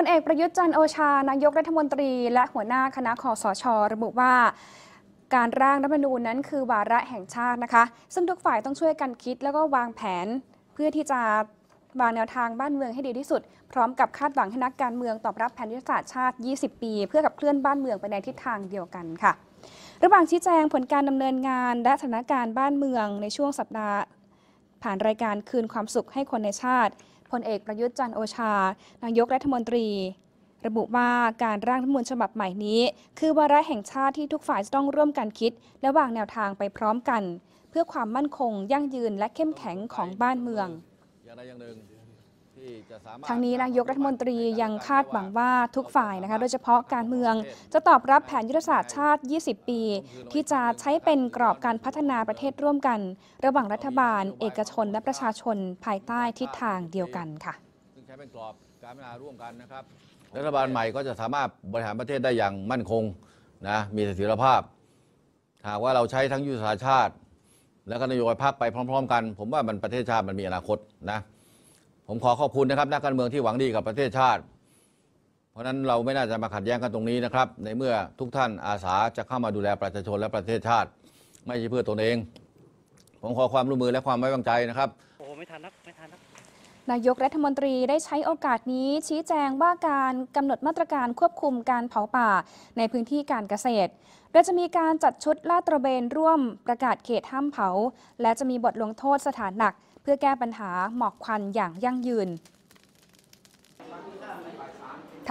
พลเอกประยุทธ์จันโอชานายกรัฐมนตรี และหัวหน้าคณะคอสช ระบุว่า การร่างรัฐธรรมนูญนั้นคือวาระแห่งชาตินะคะซึ่งทุกฝ่ายต้องช่วยกันคิดแล้วก็วางแผนเพื่อที่จะวางแนวทางบ้านเมืองให้ดีที่สุด พร้อมกับคาดหวังให้นักการเมืองตอบรับแผนยุทธศาสตร์ชาติ 20 ปี เพื่อกับเคลื่อนบ้านเมืองไปในทิศทางเดียวกันค่ะ ระหว่างชี้แจงผลการดำเนินงานและสถานการณ์บ้านเมืองในช่วงสัปดาห์ ผ่านรายการคืนความสุขให้คนในชาติพลเอกประยุทธ์จันโอชา นายกรัฐมนตรี ระบุว่าการร่างรัฐมนรีฉบับใหม่นี้ คือวาระแห่งชาติที่ทุกฝ่ายจะต้องร่วมกันคิด และวางแนวทางไปพร้อมกัน เพื่อความมั่นคงยั่งยืนและเข้มแข็งของบ้านเมืองอย่างใดอย่างหนึ่งทั้งนี้นายกรัฐมนตรียังคาดหวังว่าทุกฝ่ายนะคะโดยเฉพาะการเมืองจะตอบรับแผนยุทธศาสตร์ชาติ 20 ปี ที่จะใช้เป็นกรอบการพัฒนาประเทศร่วมกัน ระหว่างรัฐบาล เอกชนและประชาชนภายใต้ทิศทางเดียวกันค่ะซึ่งใช้เป็นกรอบการพัฒนาร่วมกันนะครับรัฐบาลใหม่ก็จะสามารถบริหารประเทศได้อย่างมั่นคงนะมีเสถียรภาพหากว่าเราใช้ทั้งยุทธศาสตร์ชาติ และก็นโยบายภาคไปพร้อมๆ กัน ผมว่ามันประเทศชาติมันมีอนาคตนะผมขอขอบคุณนะครับนักการเมืองที่หวังดีกับประเทศชาติ เพราะนั้นเราไม่น่าจะมาขัดแย้งกันตรงนี้นะครับในเมื่อทุกท่านอาสาจะเข้ามาดูแลประชาชนและประเทศชาติ ไม่ใช่เพื่อตนเอง ผมขอความร่วมมือและความไว้วางใจนะครับโอ้ไม่ทันรับนายกรัฐมนตรีได้ใช้โอกาสนี้ชี้แจงว่าการกำหนดมาตรการควบคุมการเผาป่า ในพื้นที่การเกษตรโดยจะมีการจัดชุดลาดตระเวนร่วมประกาศเขตห้ามเผา และจะมีบทลงโทษสถานหนัก เพื่อแก้ปัญหาหมอกควันอย่างยั่งยืน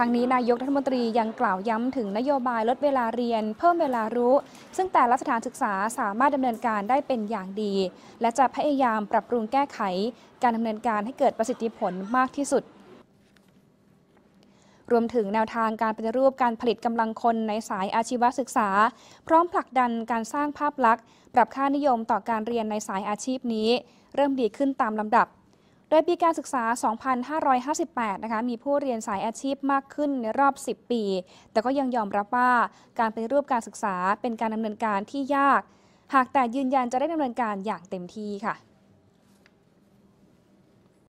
ทั้งนี้นายกรัฐมนตรียังกล่าวย้ำถึงนโยบายลดเวลาเรียนเพิ่มเวลารู้ ซึ่งแต่ละสถานศึกษาสามารถดำเนินการได้เป็นอย่างดี และจะพยายามปรับปรุงแก้ไข การดำเนินการให้เกิดประสิทธิผลมากที่สุด รวมถึงแนวทางการปฏิรูปการผลิตกำลังคนในสายอาชีวศึกษา พร้อมผลักดันการสร้างภาพลักษณ์ปรับค่านิยมต่อการเรียนในสายอาชีพนี้ เริ่มดีขึ้นตามลำดับโดยปีการศึกษา 2558 นะคะ มีผู้เรียนสายอาชีพมากขึ้นในรอบ 10 ปี แต่ก็ยังยอมรับว่า การเปรูปการศึกษาเป็นการดำเนินการที่ยาก หากแต่ยืนยันจะได้ดำเนินการอย่างเต็มที่ค่ะ